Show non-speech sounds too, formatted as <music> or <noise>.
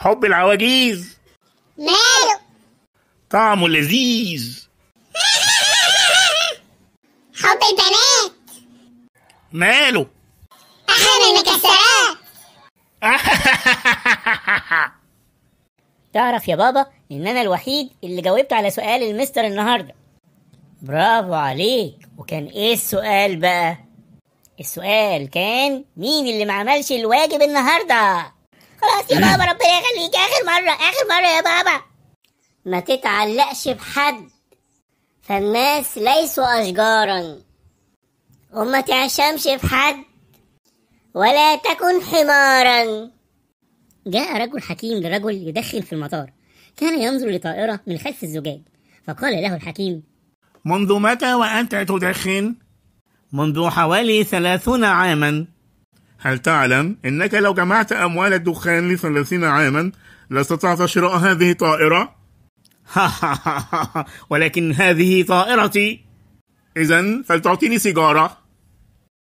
حب العواجيز ماله طعمه لذيذ <laughs> حب البنات ماله أحلى المكسرات <laughs> تعرف يا بابا إن أنا الوحيد اللي جاوبت على سؤال المستر النهاردة برافو عليك وكان إيه السؤال بقى؟ السؤال كان مين اللي ما عملش الواجب النهارده خلاص يا بابا ربنا يخليك اخر مره اخر مره يا بابا ما تتعلقش بحد فالناس ليسوا اشجارا وما تعشمش في حد ولا تكن حمارا جاء رجل حكيم لرجل يدخن في المطار كان ينظر لطائرة من خلف الزجاج فقال له الحكيم منذ متى وأنت تدخن؟ منذ حوالي ثلاثون عاما هل تعلم أنك لو جمعت أموال الدخان لثلاثين عاما لاستطعت شراء هذه طائرة؟ <laughs> ولكن هذه طائرتي إذا فلتعطيني سيجارة